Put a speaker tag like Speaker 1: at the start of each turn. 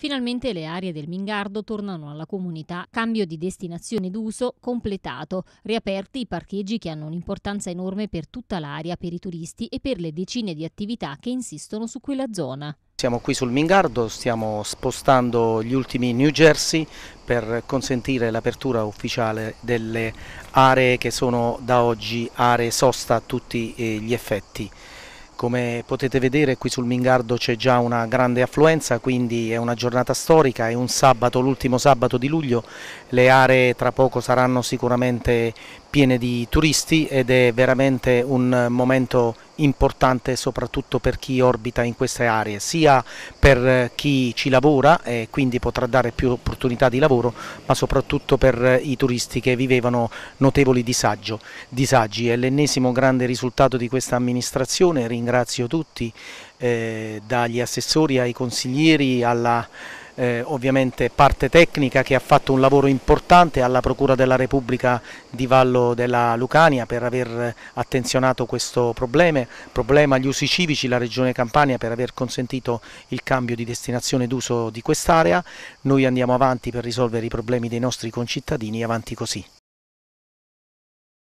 Speaker 1: Finalmente le aree del Mingardo tornano alla comunità, cambio di destinazione d'uso completato, riaperti i parcheggi che hanno un'importanza enorme per tutta l'area, per i turisti e per le decine di attività che insistono su quella zona.
Speaker 2: Siamo qui sul Mingardo, stiamo spostando gli ultimi New Jersey per consentire l'apertura ufficiale delle aree che sono da oggi aree sosta a tutti eh, gli effetti. Come potete vedere qui sul Mingardo c'è già una grande affluenza, quindi è una giornata storica, è un sabato, l'ultimo sabato di luglio, le aree tra poco saranno sicuramente piene di turisti ed è veramente un momento importante soprattutto per chi orbita in queste aree, sia per eh, chi ci lavora e quindi potrà dare più opportunità di lavoro, ma soprattutto per eh, i turisti che vivevano notevoli disagio, disagi. È l'ennesimo grande risultato di questa amministrazione, ringrazio tutti, eh, dagli assessori ai consiglieri alla eh, ovviamente parte tecnica che ha fatto un lavoro importante alla Procura della Repubblica di Vallo della Lucania per aver attenzionato questo problema, problema agli usi civici, la Regione Campania per aver consentito il cambio di destinazione d'uso di quest'area, noi andiamo avanti per risolvere i problemi dei nostri concittadini, avanti così.